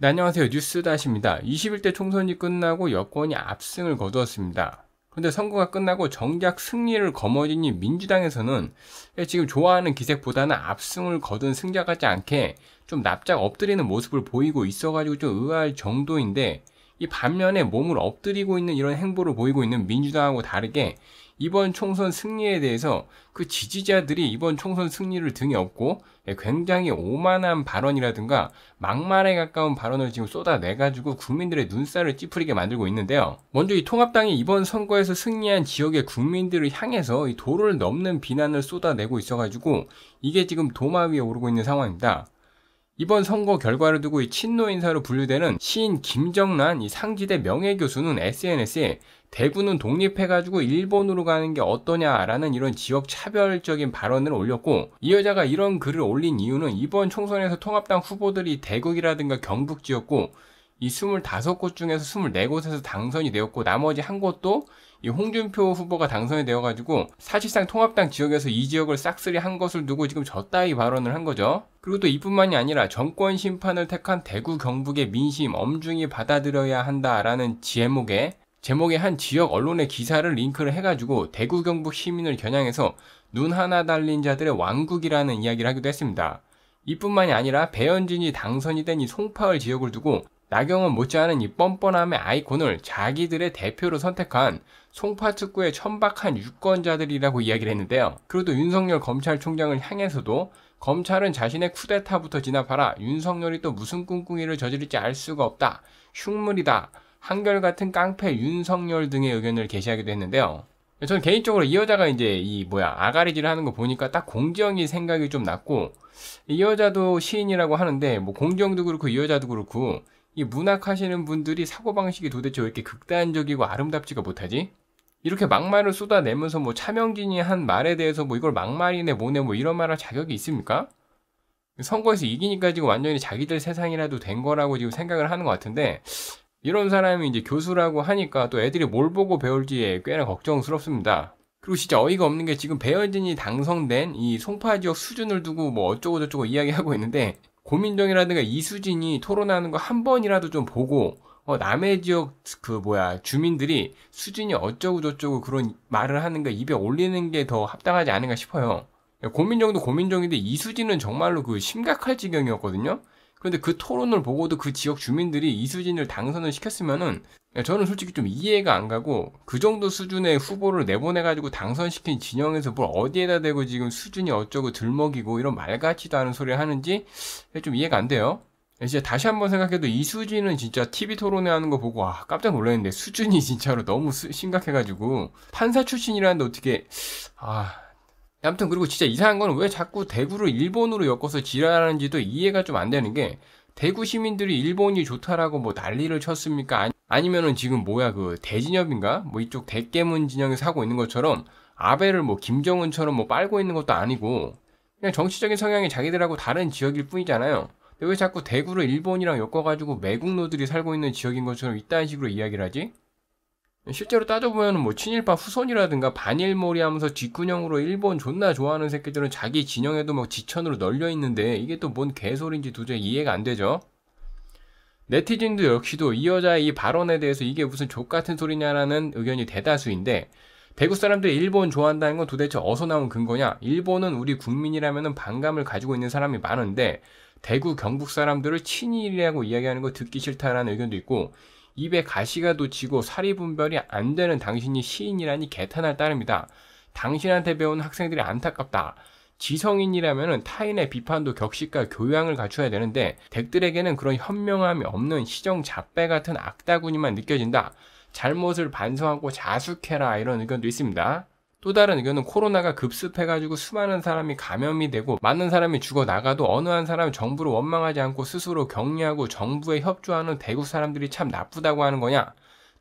네, 안녕하세요. 뉴스다시입니다. 21대 총선이 끝나고 여권이 압승을 거두었습니다. 그런데 선거가 끝나고 정작 승리를 거머쥐니 민주당에서는 지금 좋아하는 기색보다는 압승을 거둔 승자 같지 않게 좀 납작 엎드리는 모습을 보이고 있어가지고 좀 의아할 정도인데 이 반면에 몸을 엎드리고 있는 이런 행보를 보이고 있는 민주당하고 다르게 이번 총선 승리에 대해서 그 지지자들이 이번 총선 승리를 등에 업고 예, 굉장히 오만한 발언이라든가 막말에 가까운 발언을 지금 쏟아내가지고 국민들의 눈살을 찌푸리게 만들고 있는데요. 먼저 이 통합당이 이번 선거에서 승리한 지역의 국민들을 향해서 이 도를 넘는 비난을 쏟아내고 있어가지고 이게 지금 도마 위에 오르고 있는 상황입니다. 이번 선거 결과를 두고 이 친노 인사로 분류되는 시인 김정란 이 상지대 명예 교수는 SNS에 대구는 독립해가지고 일본으로 가는 게 어떠냐라는 이런 지역 차별적인 발언을 올렸고 이 여자가 이런 글을 올린 이유는 이번 총선에서 통합당 후보들이 대구이라든가 경북 지였고이 25곳 중에서 24곳에서 당선이 되었고 나머지 한 곳도 이 홍준표 후보가 당선이 되어가지고 사실상 통합당 지역에서 이 지역을 싹쓸이 한 것을 두고 지금 저따위 발언을 한 거죠. 그리고 또 이뿐만이 아니라 정권 심판을 택한 대구 경북의 민심 엄중히 받아들여야 한다라는 제목의 제목의 한 지역 언론의 기사를 링크를 해가지고 대구 경북 시민을 겨냥해서 눈 하나 달린 자들의 왕국이라는 이야기를 하기도 했습니다. 이뿐만이 아니라 배현진이 당선이 된 이 송파을 지역을 두고 나경은 못지않은 이 뻔뻔함의 아이콘을 자기들의 대표로 선택한 송파특구의 천박한 유권자들이라고 이야기를 했는데요. 그리고 또 윤석열 검찰총장을 향해서도 검찰은 자신의 쿠데타부터 진압하라. 윤석열이 또 무슨 꿍꿍이를 저지를지 알 수가 없다. 흉물이다. 한결같은 깡패 윤석열 등의 의견을 게시하기도 했는데요. 저는 개인적으로 이 여자가 이제 이 뭐야 아가리질을 하는 거 보니까 딱공정이 생각이 좀 났고 이 여자도 시인이라고 하는데 뭐공정도 그렇고 이 여자도 그렇고 이 문학 하시는 분들이 사고방식이 도대체 왜 이렇게 극단적이고 아름답지가 못하지? 이렇게 막말을 쏟아내면서 뭐 차명진이 한 말에 대해서 뭐 이걸 막말이네 뭐네 뭐 이런 말 할 자격이 있습니까? 선거에서 이기니까 지금 완전히 자기들 세상이라도 된 거라고 지금 생각을 하는 것 같은데 이런 사람이 이제 교수라고 하니까 또 애들이 뭘 보고 배울지 꽤나 걱정스럽습니다. 그리고 진짜 어이가 없는 게 지금 배현진이 당선된 이 송파 지역 수준을 두고 뭐 어쩌고저쩌고 이야기하고 있는데 고민정이라든가 이수진이 토론하는 거 한 번이라도 좀 보고 어, 남해 지역 그 뭐야 주민들이 수진이 어쩌고 저쩌고 그런 말을 하는가 입에 올리는 게 더 합당하지 않은가 싶어요. 고민정도 고민정인데 이수진은 정말로 그 심각할 지경이었거든요. 그런데 그 토론을 보고도 그 지역 주민들이 이수진을 당선을 시켰으면은 예, 저는 솔직히 좀 이해가 안 가고 그 정도 수준의 후보를 내보내가지고 당선시킨 진영에서 뭘 어디에다 대고 지금 수준이 어쩌고 들먹이고 이런 말 같지도 않은 소리를 하는지 예, 좀 이해가 안 돼요. 이제 예, 다시 한번 생각해도 이수진은 진짜 TV 토론회 하는 거 보고 아 깜짝 놀랐는데 수준이 진짜로 너무 심각해가지고 판사 출신이라는데 어떻게 아 아무튼 그리고 진짜 이상한 건 왜 자꾸 대구를 일본으로 엮어서 지랄하는지도 이해가 좀 안 되는 게 대구 시민들이 일본이 좋다라고 뭐 난리를 쳤습니까? 아니, 면은 지금 뭐야 그 대진협인가 뭐 이쪽 대깨문 진영에서 하고 있는 것처럼 아베를 뭐 김정은처럼 뭐 빨고 있는 것도 아니고 그냥 정치적인 성향이 자기들하고 다른 지역일 뿐이잖아요. 근데 왜 자꾸 대구를 일본이랑 엮어가지고 매국노들이 살고 있는 지역인 것처럼 이딴 식으로 이야기를 하지? 실제로 따져보면 뭐 친일파 후손이라든가 반일몰이 하면서 뒷군형으로 일본 존나 좋아하는 새끼들은 자기 진영에도 막 지천으로 널려 있는데 이게 또 뭔 개소리인지 도저히 이해가 안 되죠. 네티즌도 역시도 이 여자의 이 발언에 대해서 이게 무슨 족 같은 소리냐라는 의견이 대다수인데 대구 사람들이 일본 좋아한다는 건 도대체 어디서 나온 근거냐? 일본은 우리 국민이라면 반감을 가지고 있는 사람이 많은데 대구 경북 사람들을 친일이라고 이야기하는 거 듣기 싫다라는 의견도 있고 입에 가시가 돋치고 사리 분별이 안 되는 당신이 시인이라니 개탄할 따름이다. 당신한테 배운 학생들이 안타깝다. 지성인이라면 타인의 비판도 격식과 교양을 갖춰야 되는데 덱들에게는 그런 현명함이 없는 시정 잡배 같은 악다구니만 느껴진다. 잘못을 반성하고 자숙해라 이런 의견도 있습니다. 또 다른 의견은 코로나가 급습해가지고 수많은 사람이 감염이 되고 많은 사람이 죽어 나가도 어느 한 사람이 정부를 원망하지 않고 스스로 격리하고 정부에 협조하는 대구 사람들이 참 나쁘다고 하는 거냐?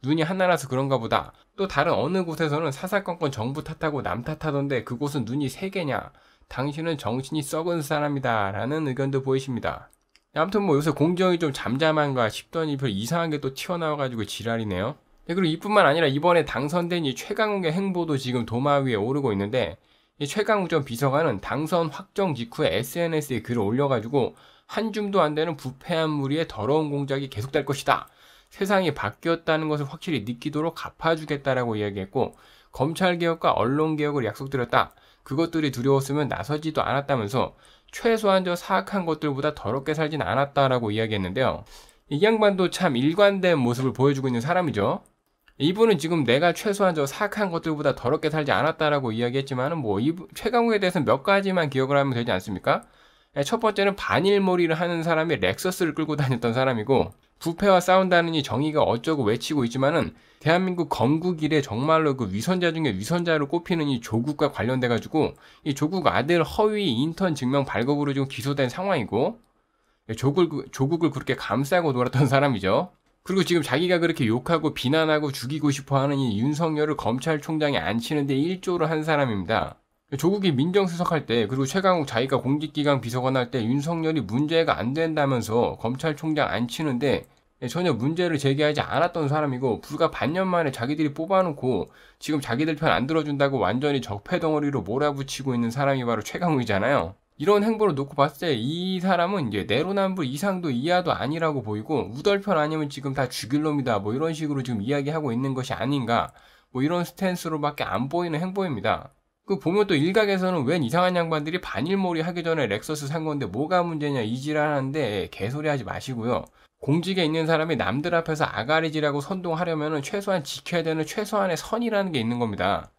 눈이 하나라서 그런가 보다. 또 다른 어느 곳에서는 사사건건 정부 탓하고 남 탓하던데 그곳은 눈이 세 개냐? 당신은 정신이 썩은 사람이다. 라는 의견도 보이십니다. 아무튼 뭐 요새 공정이 좀 잠잠한가 싶더니 별 이상한 게또 튀어나와가지고 지랄이네요. 네, 그리고 이뿐만 아니라 이번에 당선된 이 최강욱의 행보도 지금 도마 위에 오르고 있는데 이 최강욱 전 비서관은 당선 확정 직후에 SNS에 글을 올려가지고 한 줌도 안 되는 부패한 무리의 더러운 공작이 계속될 것이다. 세상이 바뀌었다는 것을 확실히 느끼도록 갚아주겠다라고 이야기했고 검찰개혁과 언론개혁을 약속드렸다. 그것들이 두려웠으면 나서지도 않았다면서 최소한 저 사악한 것들보다 더럽게 살진 않았다라고 이야기했는데요. 이 양반도 참 일관된 모습을 보여주고 있는 사람이죠. 이분은 지금 내가 최소한 저 사악한 것들보다 더럽게 살지 않았다라고 이야기했지만은 뭐 이 최강욱에 대해서 몇 가지만 기억을 하면 되지 않습니까? 예, 첫 번째는 반일몰이를 하는 사람이 렉서스를 끌고 다녔던 사람이고 부패와 싸운다는 이 정의가 어쩌고 외치고 있지만은 대한민국 건국 이래 정말로 그 위선자 중에 위선자로 꼽히는 이 조국과 관련돼 가지고 이 조국 아들 허위 인턴 증명 발급으로 지금 기소된 상황이고 예, 조국을, 그, 조국을 그렇게 감싸고 놀았던 사람이죠. 그리고 지금 자기가 그렇게 욕하고 비난하고 죽이고 싶어 하는 이 윤석열을 검찰총장에 앉히는데 일조를 한 사람입니다. 조국이 민정수석 할 때, 그리고 최강욱 자기가 공직기강 비서관 할 때 윤석열이 문제가 안 된다면서 검찰총장 앉히는데 전혀 문제를 제기하지 않았던 사람이고 불과 반년 만에 자기들이 뽑아놓고 지금 자기들 편 안 들어준다고 완전히 적폐 덩어리로 몰아붙이고 있는 사람이 바로 최강욱이잖아요. 이런 행보를 놓고 봤을 때 이 사람은 이제 내로남불 이상도 이하도 아니라고 보이고 우덜편 아니면 지금 다 죽일 놈이다 뭐 이런 식으로 지금 이야기하고 있는 것이 아닌가 뭐 이런 스탠스로밖에 안 보이는 행보입니다. 그 보면 또 일각에서는 웬 이상한 양반들이 반일몰이 하기 전에 렉서스 산 건데 뭐가 문제냐 이지랄하는데 개소리 하지 마시고요. 공직에 있는 사람이 남들 앞에서 아가리지라고 선동하려면 최소한 지켜야 되는 최소한의 선이라는 게 있는 겁니다.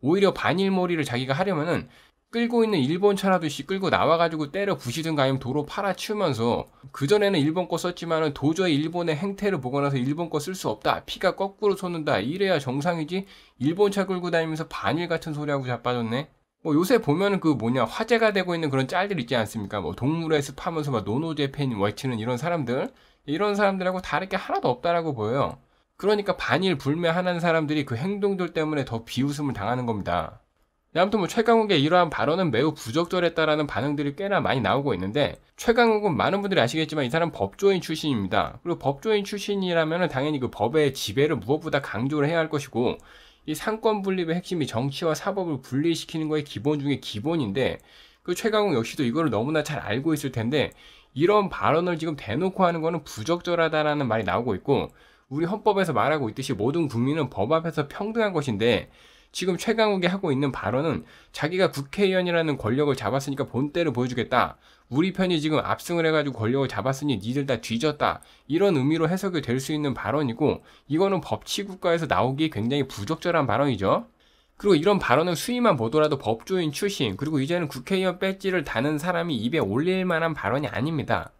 오히려 반일몰이를 자기가 하려면은 끌고 있는 일본 차라도 씨 끌고 나와가지고 때려 부시든가 아니면 도로 팔아치우면서 그전에는 일본 거 썼지만은 도저히 일본의 행태를 보고 나서 일본 거 쓸 수 없다. 피가 거꾸로 솟는다. 이래야 정상이지. 일본 차 끌고 다니면서 반일 같은 소리하고 자빠졌네. 뭐 요새 보면은 그 뭐냐 화제가 되고 있는 그런 짤들 있지 않습니까? 뭐 동물의 숲 하면서 막노노제팬 외치는 이런 사람들 이런 사람들하고 다를 게 하나도 없다라고 보여요. 그러니까 반일 불매하는 사람들이 그 행동들 때문에 더 비웃음을 당하는 겁니다. 네, 아무튼 뭐 최강욱의 이러한 발언은 매우 부적절했다라는 반응들이 꽤나 많이 나오고 있는데 최강욱은 많은 분들이 아시겠지만 이 사람 법조인 출신입니다. 그리고 법조인 출신이라면 당연히 그 법의 지배를 무엇보다 강조를 해야 할 것이고 이 상권 분립의 핵심이 정치와 사법을 분리시키는 거의 기본 중에 기본인데 그 최강욱 역시도 이거를 너무나 잘 알고 있을 텐데 이런 발언을 지금 대놓고 하는 거는 부적절하다라는 말이 나오고 있고 우리 헌법에서 말하고 있듯이 모든 국민은 법 앞에서 평등한 것인데 지금 최강욱이 하고 있는 발언은 자기가 국회의원이라는 권력을 잡았으니까 본때를 보여주겠다. 우리 편이 지금 압승을 해가지고 권력을 잡았으니 니들 다 뒤졌다. 이런 의미로 해석이 될 수 있는 발언이고 이거는 법치 국가에서 나오기 굉장히 부적절한 발언이죠. 그리고 이런 발언은 수위만 보더라도 법조인 출신 그리고 이제는 국회의원 배지를 다는 사람이 입에 올릴 만한 발언이 아닙니다.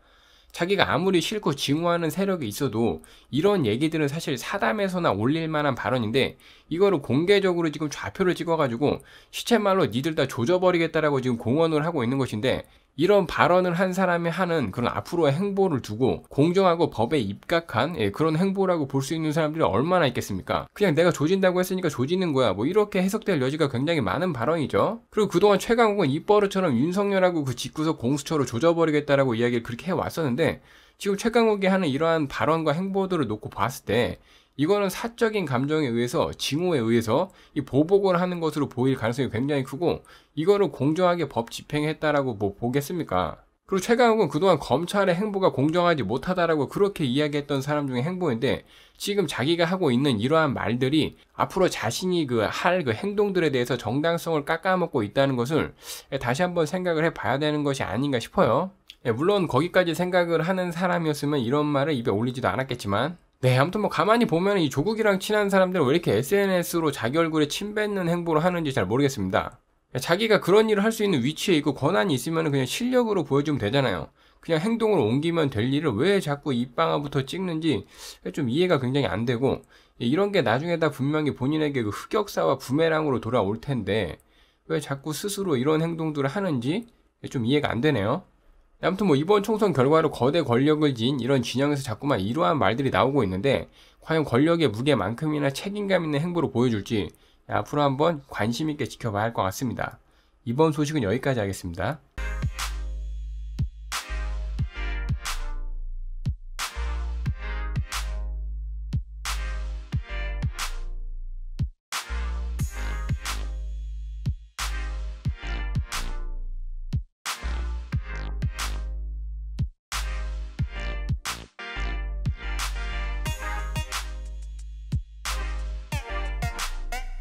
자기가 아무리 싫고 증오하는 세력이 있어도 이런 얘기들은 사실 사담에서나 올릴 만한 발언인데 이거를 공개적으로 지금 좌표를 찍어가지고 시체말로 니들 다 조져버리겠다라고 지금 공언을 하고 있는 것인데 이런 발언을 한 사람이 하는 그런 앞으로의 행보를 두고 공정하고 법에 입각한 예, 그런 행보라고 볼 수 있는 사람들이 얼마나 있겠습니까? 그냥 내가 조진다고 했으니까 조지는 거야. 뭐 이렇게 해석될 여지가 굉장히 많은 발언이죠. 그리고 그동안 최강욱은 입버릇처럼 윤석열하고 그직구석 공수처로 조져버리겠다라고 이야기를 그렇게 해왔었는데 지금 최강욱이 하는 이러한 발언과 행보들을 놓고 봤을 때 이거는 사적인 감정에 의해서 징후에 의해서 이 보복을 하는 것으로 보일 가능성이 굉장히 크고 이거를 공정하게 법 집행했다라고 뭐 보겠습니까? 그리고 최강욱은 그동안 검찰의 행보가 공정하지 못하다라고 그렇게 이야기했던 사람 중에 행보인데 지금 자기가 하고 있는 이러한 말들이 앞으로 자신이 그 할그 그 행동들에 대해서 정당성을 깎아먹고 있다는 것을 다시 한번 생각을 해봐야 되는 것이 아닌가 싶어요. 예, 물론 거기까지 생각을 하는 사람이었으면 이런 말을 입에 올리지도 않았겠지만 네, 아무튼 뭐 가만히 보면 이 조국이랑 친한 사람들은 왜 이렇게 SNS로 자기 얼굴에 침 뱉는 행보를 하는지 잘 모르겠습니다. 자기가 그런 일을 할 수 있는 위치에 있고 권한이 있으면 그냥 실력으로 보여주면 되잖아요. 그냥 행동을 옮기면 될 일을 왜 자꾸 입방아부터 찍는지 좀 이해가 굉장히 안 되고 이런 게 나중에 다 분명히 본인에게 그 흑역사와 부메랑으로 돌아올 텐데 왜 자꾸 스스로 이런 행동들을 하는지 좀 이해가 안 되네요. 아무튼 뭐 이번 총선 결과로 거대 권력을 지닌 이런 진영에서 자꾸만 이러한 말들이 나오고 있는데 과연 권력의 무게만큼이나 책임감 있는 행보로 보여줄지 앞으로 한번 관심 있게 지켜봐야 할 것 같습니다. 이번 소식은 여기까지 하겠습니다.